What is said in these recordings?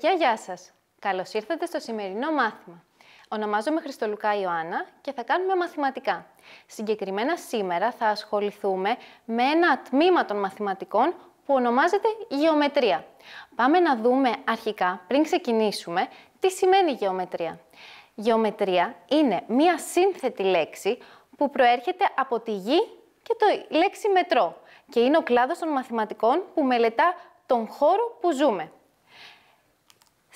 Παιδιά, γεια σας! Καλώς ήρθατε στο σημερινό μάθημα. Ονομάζομαι Χριστολουκά Ιωάννα και θα κάνουμε μαθηματικά. Συγκεκριμένα σήμερα θα ασχοληθούμε με ένα τμήμα των μαθηματικών που ονομάζεται γεωμετρία. Πάμε να δούμε αρχικά, πριν ξεκινήσουμε, τι σημαίνει γεωμετρία. Γεωμετρία είναι μία σύνθετη λέξη που προέρχεται από τη γη και το λέξη μετρό και είναι ο κλάδος των μαθηματικών που μελετά τον χώρο που ζούμε.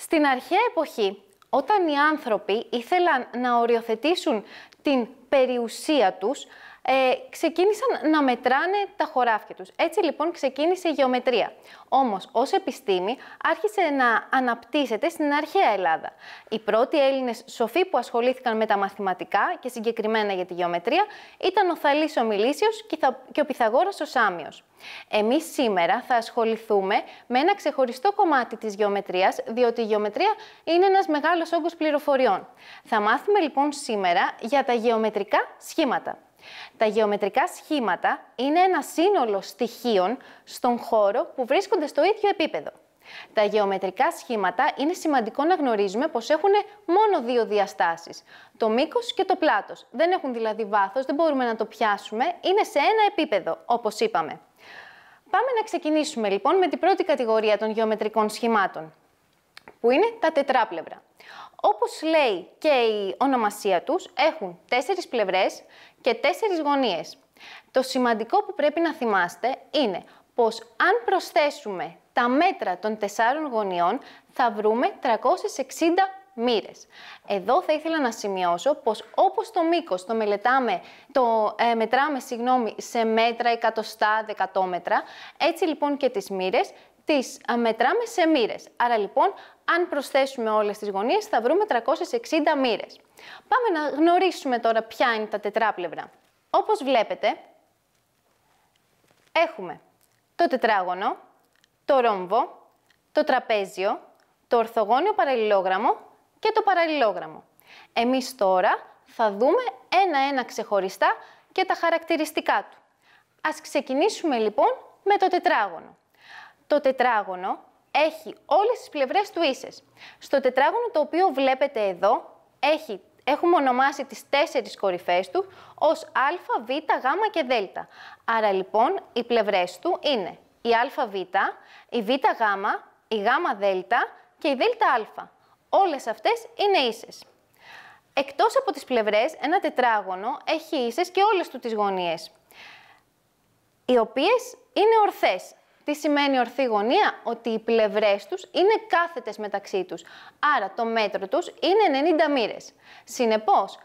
Στην αρχαία εποχή, όταν οι άνθρωποι ήθελαν να οριοθετήσουν την περιουσία τους, ε, ξεκίνησαν να μετράνε τα χωράφια τους. Έτσι λοιπόν ξεκίνησε η γεωμετρία. Όμως ως επιστήμη άρχισε να αναπτύσσεται στην αρχαία Ελλάδα. Οι πρώτοι Έλληνες σοφοί που ασχολήθηκαν με τα μαθηματικά και συγκεκριμένα για τη γεωμετρία ήταν ο Θαλής ο Μιλήσιος και ο Πυθαγόρας ο Σάμιος. Εμείς σήμερα θα ασχοληθούμε με ένα ξεχωριστό κομμάτι της γεωμετρίας, διότι η γεωμετρία είναι ένας μεγάλος όγκος πληροφοριών. Θα μάθουμε λοιπόν σήμερα για τα γεωμετρικά σχήματα. Τα γεωμετρικά σχήματα είναι ένα σύνολο στοιχείων στον χώρο που βρίσκονται στο ίδιο επίπεδο. Τα γεωμετρικά σχήματα είναι σημαντικό να γνωρίζουμε πως έχουν μόνο δύο διαστάσεις, το μήκος και το πλάτος. Δεν έχουν δηλαδή βάθος, δεν μπορούμε να το πιάσουμε, είναι σε ένα επίπεδο, όπως είπαμε. Πάμε να ξεκινήσουμε λοιπόν με την πρώτη κατηγορία των γεωμετρικών σχημάτων, που είναι τα τετράπλευρα. Όπως λέει και η ονομασία τους, έχουν τέσσερις πλευρές και τέσσερις γωνίες. Το σημαντικό που πρέπει να θυμάστε είναι πως αν προσθέσουμε τα μέτρα των τεσσάρων γωνιών θα βρούμε 360 μοίρες. Εδώ θα ήθελα να σημειώσω πως όπως το μήκος το, μελετάμε, το ε, μετράμε συγγνώμη, σε μέτρα, εκατοστά, δεκατόμετρα, έτσι λοιπόν και τις μοίρες τις μετράμε σε μοίρες. Άρα λοιπόν, αν προσθέσουμε όλες τις γωνίες, θα βρούμε 360 μοίρες. Πάμε να γνωρίσουμε τώρα ποια είναι τα τετράπλευρα. Όπως βλέπετε, έχουμε το τετράγωνο, το ρόμβο, το τραπέζιο, το ορθογώνιο παραλληλόγραμμο και το παραλληλόγραμμο. Εμείς τώρα θα δούμε ένα-ένα ξεχωριστά και τα χαρακτηριστικά του. Ας ξεκινήσουμε λοιπόν με το τετράγωνο το τετράγωνο έχει όλες τις πλευρές του ίσες. Στο τετράγωνο το οποίο βλέπετε εδώ έχει, έχουμε ονομάσει τις τέσσερις κορυφές του ως α, β, γ και δ. Άρα λοιπόν οι πλευρές του είναι η αβ, η βγ, η γδ και η δα. Όλες αυτές είναι ίσες. Εκτός από τις πλευρές, ένα τετράγωνο έχει ίσες και όλες του τις γωνίες, οι οποίες είναι ορθές. Τι σημαίνει ορθή γωνία, ότι οι πλευρές τους είναι κάθετες μεταξύ τους, άρα το μέτρο τους είναι 90 μοίρες. Συνεπώς,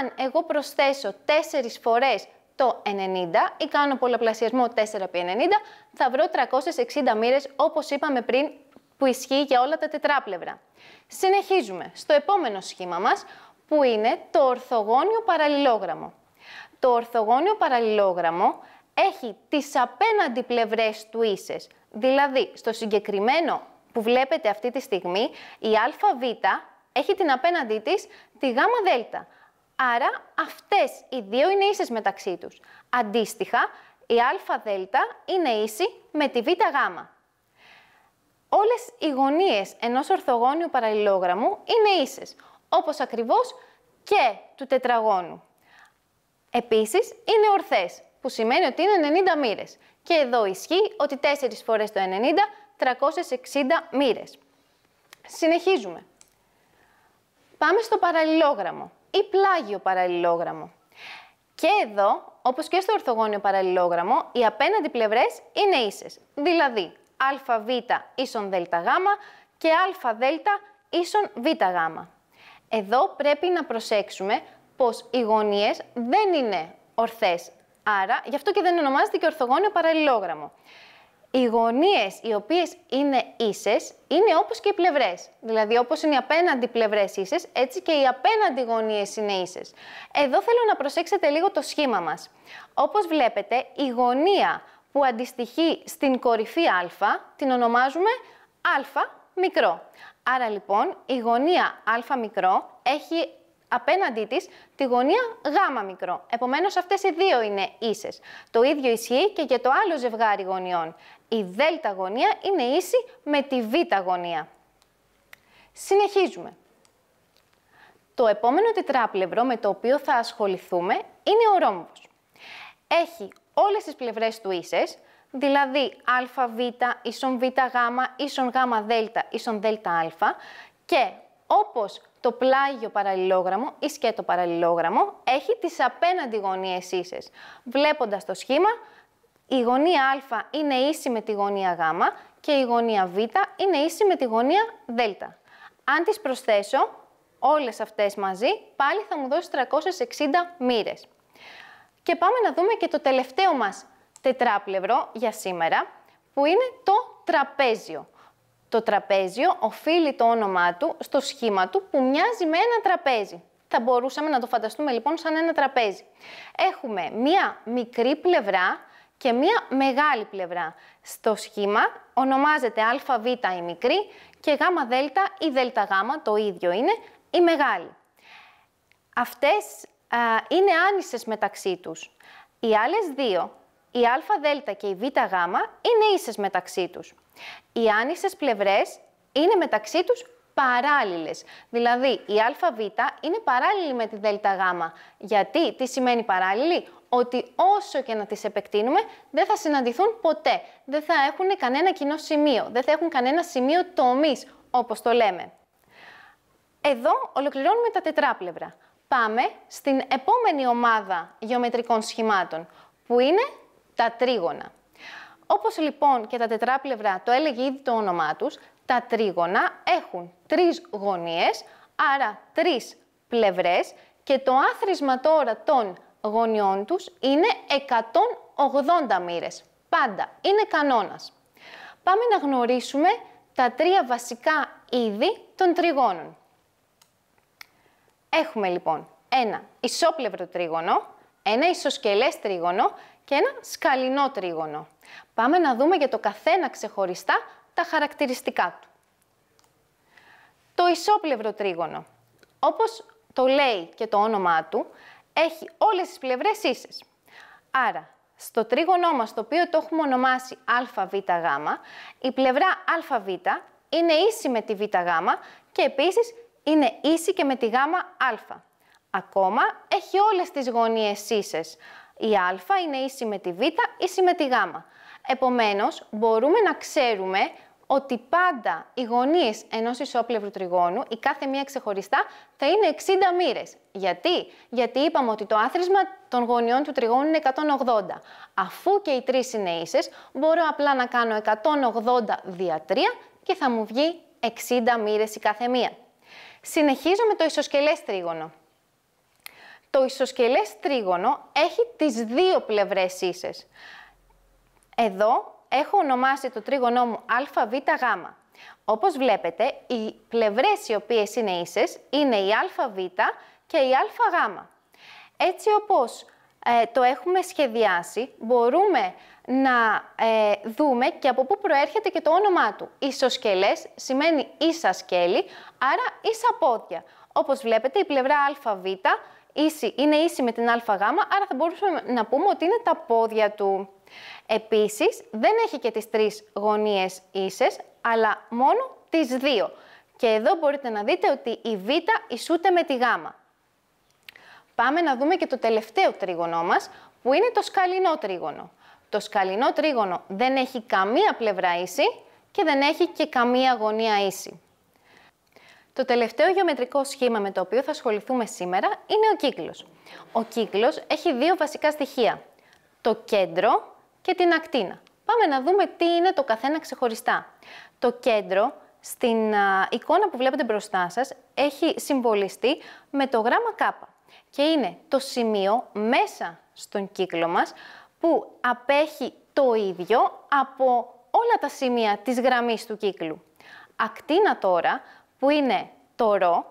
αν εγώ προσθέσω 4 φορές το 90 ή κάνω πολλαπλασιασμό 4 επί 90, θα βρω 360 μοίρες όπως είπαμε πριν που ισχύει για όλα τα τετράπλευρα. Συνεχίζουμε στο επόμενο σχήμα μας που είναι το ορθογώνιο παραλληλόγραμμο. Το ορθογώνιο παραλληλόγραμμο έχει τις απέναντι πλευρές του ίσες. Δηλαδή, στο συγκεκριμένο που βλέπετε αυτή τη στιγμή, η ΑΒ έχει την απέναντί της τη ΓΔ. Άρα, αυτές οι δύο είναι ίσες μεταξύ τους. Αντίστοιχα, η ΑΔ είναι ίση με τη ΒΓ. Όλες οι γωνίες ενός ορθογώνιου παραλληλόγραμμου είναι ίσες, όπως ακριβώς και του τετραγώνου. Επίσης, είναι ορθές που σημαίνει ότι είναι 90 μοίρες. Και εδώ ισχύει ότι 4 φορές το 90, 360 μοίρες. Συνεχίζουμε. Πάμε στο παραλληλόγραμμο ή πλάγιο παραλληλόγραμμο. Και εδώ, όπως και στο ορθογώνιο παραλληλόγραμμο, οι απέναντι πλευρές είναι ίσες. Δηλαδή, αβ ίσον δγ και αΔ ίσον βγ. Εδώ πρέπει να προσέξουμε πως οι γωνίες δεν είναι ορθές Άρα, γι' αυτό και δεν ονομάζεται και ορθογώνιο παραλληλόγραμμο. Οι γωνίες οι οποίες είναι ίσες είναι όπως και οι πλευρές. Δηλαδή, όπως είναι οι απέναντι πλευρές ίσες, έτσι και οι απέναντι γωνίες είναι ίσες. Εδώ θέλω να προσέξετε λίγο το σχήμα μας. Όπως βλέπετε, η γωνία που αντιστοιχεί στην κορυφή α την ονομάζουμε α μικρό. Άρα λοιπόν η γωνία α μικρό έχει απέναντί της, τη γωνία γ μικρό. Επομένως, αυτές οι δύο είναι ίσες. Το ίδιο ισχύει και για το άλλο ζευγάρι γωνιών. Η δέλτα γωνία είναι ίση με τη β γωνία. Συνεχίζουμε. Το επόμενο τετράπλευρο με το οποίο θα ασχοληθούμε είναι ο ρόμβος. Έχει όλες τις πλευρές του ίσες, δηλαδή α, β, ίσον β, γ, ίσον γ, δ, ίσον δ, α και όπως το πλάγιο παραλληλόγραμμο ή σκέτο παραλληλόγραμμο έχει τις απέναντι γωνίες ίσες. Βλέποντας το σχήμα, η γωνία α είναι ίση με τη γωνία γ και η γωνία β είναι ίση με τη γωνία δ. Αν τις προσθέσω όλες αυτές μαζί, πάλι θα μου δώσει 360 μοίρες. Και πάμε να δούμε και το τελευταίο μας τετράπλευρο για σήμερα, που είναι το τραπέζιο. Το τραπέζιο οφείλει το όνομά του στο σχήμα του που μοιάζει με ένα τραπέζι. Θα μπορούσαμε να το φανταστούμε λοιπόν σαν ένα τραπέζι. Έχουμε μία μικρή πλευρά και μία μεγάλη πλευρά. Στο σχήμα ονομάζεται αβ η μικρή και γδ ή δγ, το ίδιο είναι, η μεγάλη. Αυτές είναι άνισες μεταξύ τους. Οι άλλες δύο η ΑΔ και η ΒΓ είναι ίσες μεταξύ τους. Οι άνισες πλευρές είναι μεταξύ τους παράλληλες. Δηλαδή, η ΑΒ είναι παράλληλη με τη ΔΓ. Γιατί, τι σημαίνει παράλληλη, ότι όσο και να τις επεκτείνουμε, δεν θα συναντηθούν ποτέ. Δεν θα έχουν κανένα κοινό σημείο, δεν θα έχουν κανένα σημείο τομής, όπως το λέμε. Εδώ ολοκληρώνουμε τα τετράπλευρα. Πάμε στην επόμενη ομάδα γεωμετρικών σχημάτων, που είναι τα τρίγωνα. Όπως λοιπόν και τα τετράπλευρα το έλεγε ήδη το όνομά τους, τα τρίγωνα έχουν τρεις γωνίες, άρα τρεις πλευρές και το άθροισμα τώρα των γωνιών τους είναι 180 μοίρες. Πάντα. Είναι κανόνας. Πάμε να γνωρίσουμε τα τρία βασικά είδη των τριγώνων. Έχουμε λοιπόν ένα ισόπλευρο τρίγωνο, ένα ισοσκελές τρίγωνο και ένα σκαλινό τρίγωνο. Πάμε να δούμε για το καθένα ξεχωριστά τα χαρακτηριστικά του. Το ισόπλευρο τρίγωνο. Όπως το λέει και το όνομά του, έχει όλες τις πλευρές ίσες. Άρα, στο τρίγωνό μας, το οποίο το έχουμε ονομάσει αβγ, η πλευρά αβ είναι ίση με τη βγ και επίσης είναι ίση και με τη γ Ακόμα έχει όλες τις γωνίες ίσες. Η α είναι ίση με τη β, ίση με τη γ. Επομένως, μπορούμε να ξέρουμε ότι πάντα οι γωνίες ενός ισόπλευρου τριγώνου, η κάθε μία ξεχωριστά, θα είναι 60 μοίρες. Γιατί? Γιατί είπαμε ότι το άθροισμα των γωνιών του τριγώνου είναι 180. Αφού και οι τρεις είναι ίσες, μπορώ απλά να κάνω 180 δια 3 και θα μου βγει 60 μοίρες η κάθε μία. Συνεχίζω με το ισοσκελές τρίγωνο το ισοσκελές τρίγωνο έχει τις δύο πλευρές ίσες. Εδώ έχω ονομάσει το τρίγωνό μου αβγ. Όπως βλέπετε, οι πλευρές οι οποίες είναι ίσες είναι η αβ και η ΑΓ. Έτσι όπως ε, το έχουμε σχεδιάσει, μπορούμε να ε, δούμε και από πού προέρχεται και το όνομά του. Ισοσκελές σημαίνει ίσα σκέλη, άρα ίσα πόδια. Όπως βλέπετε, η πλευρά αβ ίση, είναι ίση με την ΑΓ, άρα θα μπορούσαμε να πούμε ότι είναι τα πόδια του. Επίσης, δεν έχει και τις τρεις γωνίες ίσες, αλλά μόνο τις δύο. Και εδώ μπορείτε να δείτε ότι η Β ισούται με τη Γ. Πάμε να δούμε και το τελευταίο τρίγωνο μας, που είναι το σκαλινό τρίγωνο. Το σκαλινό τρίγωνο δεν έχει καμία πλευρά ίση και δεν έχει και καμία γωνία ίση. Το τελευταίο γεωμετρικό σχήμα με το οποίο θα ασχοληθούμε σήμερα είναι ο κύκλος. Ο κύκλος έχει δύο βασικά στοιχεία, το κέντρο και την ακτίνα. Πάμε να δούμε τι είναι το καθένα ξεχωριστά. Το κέντρο στην εικόνα που βλέπετε μπροστά σας έχει συμβολιστεί με το γράμμα Κ. και είναι το σημείο μέσα στον κύκλο μας που απέχει το ίδιο από όλα τα σημεία της γραμμής του κύκλου. Ακτίνα τώρα που είναι το ρο,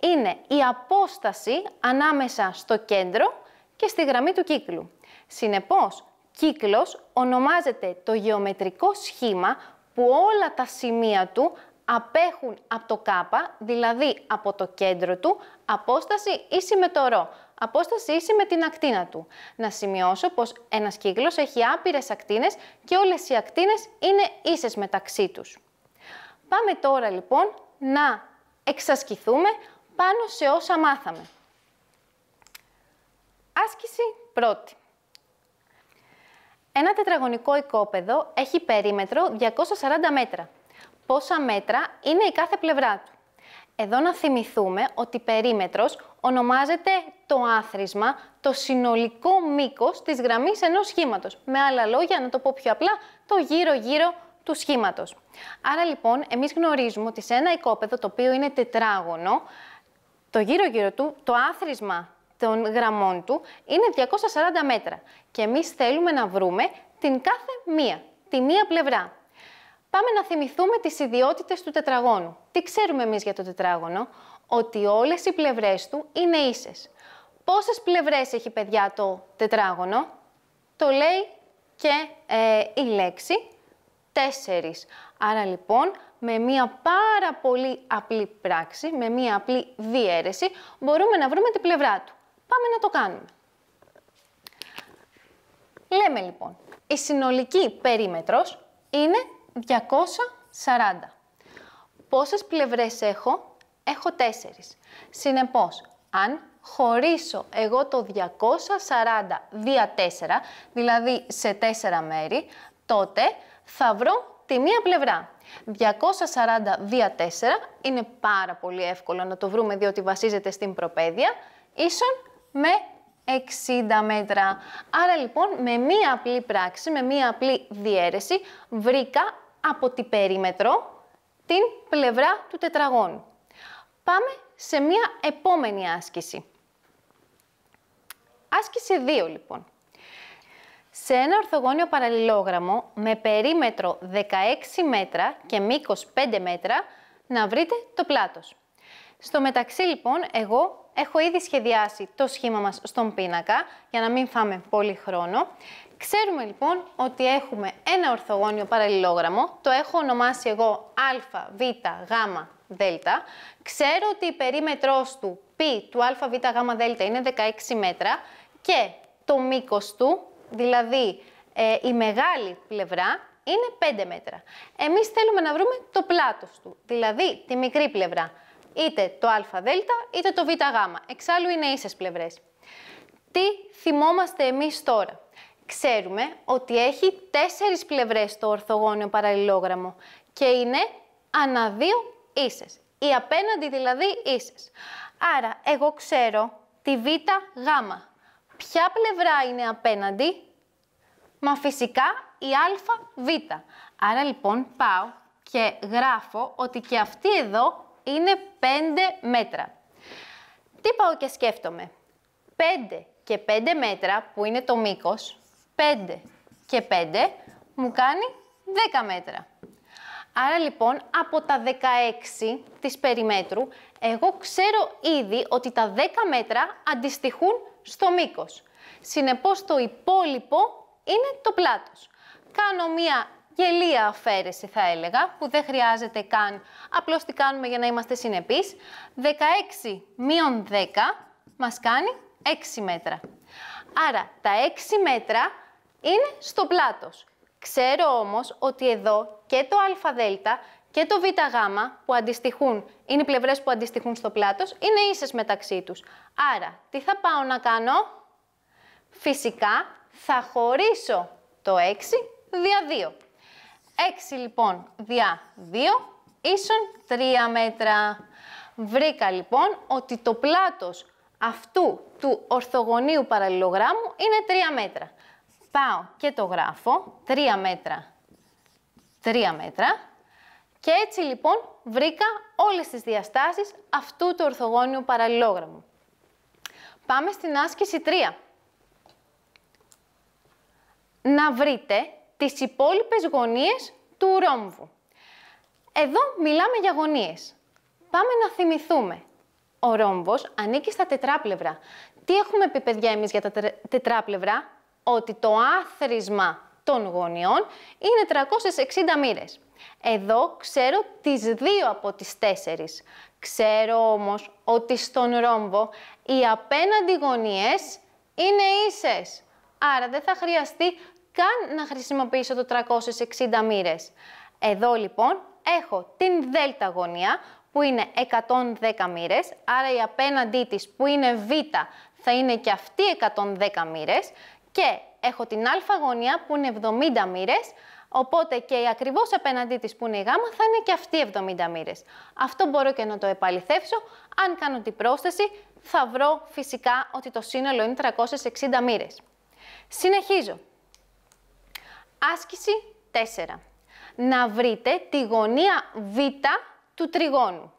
είναι η απόσταση ανάμεσα στο κέντρο και στη γραμμή του κύκλου. Συνεπώς, κύκλος ονομάζεται το γεωμετρικό σχήμα που όλα τα σημεία του απέχουν από το κάπα, δηλαδή από το κέντρο του, απόσταση ίση με το ρο, απόσταση ίση με την ακτίνα του. Να σημειώσω πως ένας κύκλος έχει άπειρες ακτίνες και όλες οι ακτίνες είναι ίσες μεταξύ τους. Πάμε τώρα λοιπόν να εξασκηθούμε πάνω σε όσα μάθαμε. Άσκηση πρώτη. Ένα τετραγωνικό οικόπεδο έχει περίμετρο 240 μέτρα. Πόσα μέτρα είναι η κάθε πλευρά του. Εδώ να θυμηθούμε ότι περίμετρος ονομάζεται το άθροισμα, το συνολικό μήκος της γραμμής ενός σχήματος. Με άλλα λόγια, να το πω πιο απλά, το γύρω-γύρω του σχήματος. Άρα λοιπόν, εμείς γνωρίζουμε ότι σε ένα οικόπεδο, το οποίο είναι τετράγωνο, το γύρω-γύρω του, το άθροισμα των γραμμών του είναι 240 μέτρα. Και εμείς θέλουμε να βρούμε την κάθε μία, τη μία πλευρά. Πάμε να θυμηθούμε τις ιδιότητες του τετραγώνου. Τι ξέρουμε εμείς για το τετράγωνο? Ότι όλες οι πλευρές του είναι ίσες. Πόσες πλευρές έχει, παιδιά, το τετράγωνο? Το λέει και ε, η λέξη τέσσερις. Άρα λοιπόν με μία πάρα πολύ απλή πράξη, με μία απλή διαίρεση, μπορούμε να βρούμε την πλευρά του. Πάμε να το κάνουμε. Λέμε λοιπόν, η συνολική περίμετρος είναι 240. Πόσες πλευρές έχω? Έχω τέσσερις. Συνεπώς, αν χωρίσω εγώ το 240 δια 4, δηλαδή σε 4 μέρη, τότε θα βρω τη μία πλευρά. 240 δια 4 είναι πάρα πολύ εύκολο να το βρούμε διότι βασίζεται στην προπαίδεια, ίσον με 60 μέτρα. Άρα λοιπόν με μία απλή πράξη, με μία απλή διαίρεση, βρήκα από την περίμετρο την πλευρά του τετραγώνου. Πάμε σε μία επόμενη άσκηση. Άσκηση 2 λοιπόν σε ένα ορθογώνιο παραλληλόγραμμο με περίμετρο 16 μέτρα και μήκος 5 μέτρα να βρείτε το πλάτος. Στο μεταξύ λοιπόν εγώ έχω ήδη σχεδιάσει το σχήμα μας στον πίνακα για να μην φάμε πολύ χρόνο. Ξέρουμε λοιπόν ότι έχουμε ένα ορθογώνιο παραλληλόγραμμο, το έχω ονομάσει εγώ α, β, γ, δ. Ξέρω ότι η περίμετρός του π του α, β, γ, είναι 16 μέτρα και το μήκος του Δηλαδή, ε, η μεγάλη πλευρά είναι 5 μέτρα. Εμείς θέλουμε να βρούμε το πλάτος του, δηλαδή τη μικρή πλευρά. Είτε το ΑΔ είτε το ΒΓ. Εξάλλου είναι ίσες πλευρές. Τι θυμόμαστε εμείς τώρα. Ξέρουμε ότι έχει τέσσερις πλευρές το ορθογώνιο παραλληλόγραμμο και είναι ανά δύο ίσες. η απέναντι δηλαδή ίσες. Άρα, εγώ ξέρω τη ΒΓ. Ποια πλευρά είναι απέναντι μα φυσικά η αβ. Άρα λοιπόν πάω και γράφω ότι και αυτή εδώ είναι 5 μέτρα. Τι πάω και σκέφτομαι. 5 και 5 μέτρα που είναι το μήκος, 5 και 5 μου κάνει 10 μέτρα. Άρα λοιπόν από τα 16 της περιμέτρου, εγώ ξέρω ήδη ότι τα 10 μέτρα αντιστοιχούν στο μήκος. Συνεπώς το υπόλοιπο είναι το πλάτος. Κάνω μία γελία αφαίρεση θα έλεγα, που δεν χρειάζεται καν, απλώς τι κάνουμε για να είμαστε συνεπείς. 16 μείον 10 μας κάνει 6 μέτρα. Άρα τα 6 μέτρα είναι στο πλάτος. Ξέρω όμως ότι εδώ και το ΑΔ και το ΒΓ που αντιστοιχούν, είναι οι πλευρές που αντιστοιχούν στο πλάτος, είναι ίσες μεταξύ τους. Άρα, τι θα πάω να κάνω? Φυσικά, θα χωρίσω το 6 δια 2. 6 λοιπόν δια 2 ίσον 3 μέτρα. Βρήκα λοιπόν ότι το πλάτος αυτού του ορθογωνίου παραλληλογράμμου είναι 3 μέτρα. Πάω και το γράφω 3 μέτρα, 3 μέτρα και έτσι λοιπόν βρήκα όλες τις διαστάσεις αυτού του ορθογώνιου παραλληλόγραμμου. Πάμε στην άσκηση 3 να βρείτε τις υπόλοιπες γωνίες του ρόμβου. Εδώ μιλάμε για γωνίες. Πάμε να θυμηθούμε. Ο ρόμβος ανήκει στα τετράπλευρα. Τι έχουμε πει, παιδιά, εμείς για τα τετράπλευρα? Ότι το άθροισμα των γωνιών είναι 360 μοίρες. Εδώ ξέρω τις δύο από τις τέσσερις. Ξέρω όμως ότι στον ρόμβο οι απέναντι γωνίες είναι ίσες. Άρα δεν θα χρειαστεί καν να χρησιμοποιήσω το 360 μοίρες. Εδώ λοιπόν έχω την δέλτα γωνία που είναι 110 μοίρες, άρα η απέναντί της που είναι β θα είναι και αυτή 110 μοίρες και έχω την α γωνία που είναι 70 μοίρες, Οπότε και η ακριβώς απέναντί της που είναι η θα είναι και αυτή 70 μοίρες. Αυτό μπορώ και να το επαληθεύσω. Αν κάνω την πρόσθεση θα βρω φυσικά ότι το σύνολο είναι 360 μοίρες. Συνεχίζω. Άσκηση 4. Να βρείτε τη γωνία β του τριγώνου.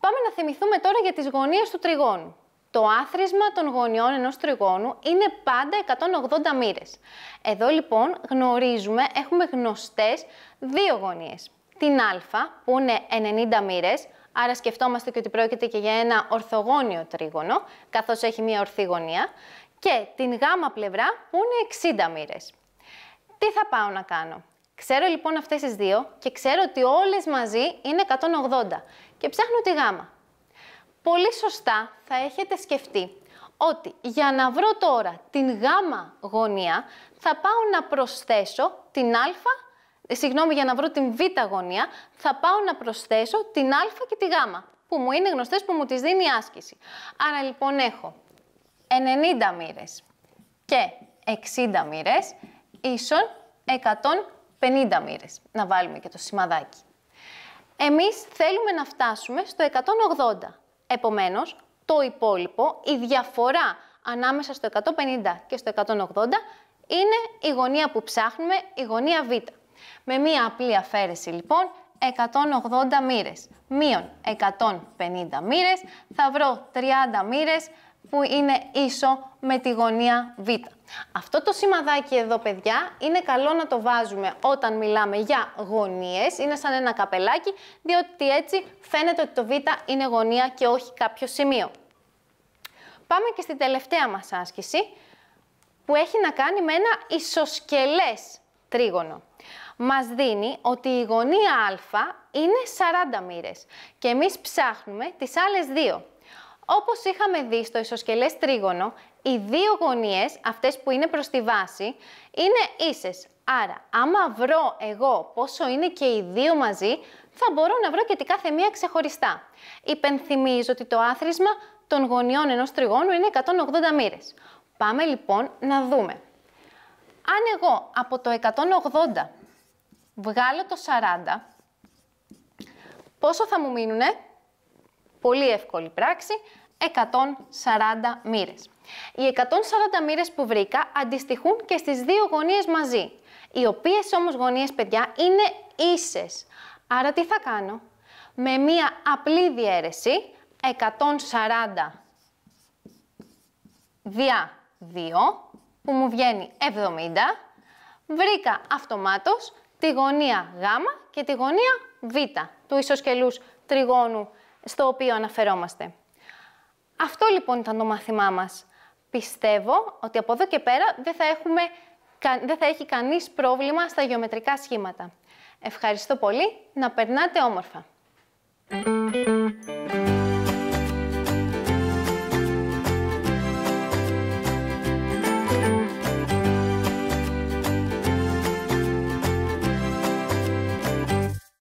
Πάμε να θυμηθούμε τώρα για τις γωνίες του τριγώνου. Το άθροισμα των γωνιών ενός τριγώνου είναι πάντα 180 μοίρες. Εδώ λοιπόν γνωρίζουμε, έχουμε γνωστές δύο γωνίες. Την α που είναι 90 μοίρες, άρα σκεφτόμαστε και ότι πρόκειται και για ένα ορθογώνιο τρίγωνο, καθώς έχει μία ορθή γωνία, και την γ πλευρά που είναι 60 μοίρες. Τι θα πάω να κάνω. Ξέρω λοιπόν αυτές τις δύο και ξέρω ότι όλες μαζί είναι 180 και ψάχνω τη γάμα. Πολύ σωστά θα έχετε σκεφτεί ότι για να βρω τώρα την γάμα γωνία θα πάω να προσθέσω την α, συγγνώμη για να βρω την β γωνία, θα πάω να προσθέσω την α και τη γάμα που μου είναι γνωστές που μου τις δίνει η άσκηση. Άρα λοιπόν έχω 90 μοίρες και 60 μοίρες ίσον 150 μοίρες. Να βάλουμε και το σημαδάκι. Εμείς θέλουμε να φτάσουμε στο 180. Επομένως, το υπόλοιπο, η διαφορά ανάμεσα στο 150 και στο 180 είναι η γωνία που ψάχνουμε, η γωνία β. Με μία απλή αφαίρεση λοιπόν 180 μοίρες. Μείον 150 μοίρες θα βρω 30 μοίρες που είναι ίσο με τη γωνία β. Αυτό το σημαδάκι εδώ, παιδιά, είναι καλό να το βάζουμε όταν μιλάμε για γωνίες. Είναι σαν ένα καπελάκι, διότι έτσι φαίνεται ότι το β είναι γωνία και όχι κάποιο σημείο. Πάμε και στη τελευταία μας άσκηση, που έχει να κάνει με ένα ισοσκελές τρίγωνο. Μας δίνει ότι η γωνία α είναι 40 μοίρες και εμείς ψάχνουμε τις άλλες δύο. Όπως είχαμε δει στο ισοσκελές τρίγωνο, οι δύο γωνίες, αυτές που είναι προς τη βάση, είναι ίσες. Άρα, άμα βρω εγώ πόσο είναι και οι δύο μαζί, θα μπορώ να βρω και τη κάθε μία ξεχωριστά. Υπενθυμίζω ότι το άθροισμα των γωνιών ενός τριγώνου είναι 180 μοίρες. Πάμε λοιπόν να δούμε. Αν εγώ από το 180 βγάλω το 40, πόσο θα μου μείνουνε? πολύ εύκολη πράξη, 140 μοίρες. Οι 140 μοίρες που βρήκα αντιστοιχούν και στις δύο γωνίες μαζί, οι οποίες όμως γωνίες, παιδιά, είναι ίσες. Άρα τι θα κάνω. Με μία απλή διαίρεση, 140 διά 2, που μου βγαίνει 70, βρήκα αυτομάτως τη γωνία γ και τη γωνία β του ισοσκελούς τριγώνου στο οποίο αναφερόμαστε. Αυτό λοιπόν ήταν το μάθημά μας. Πιστεύω ότι από εδώ και πέρα δεν θα, έχουμε, δεν θα έχει κανείς πρόβλημα στα γεωμετρικά σχήματα. Ευχαριστώ πολύ. Να περνάτε όμορφα.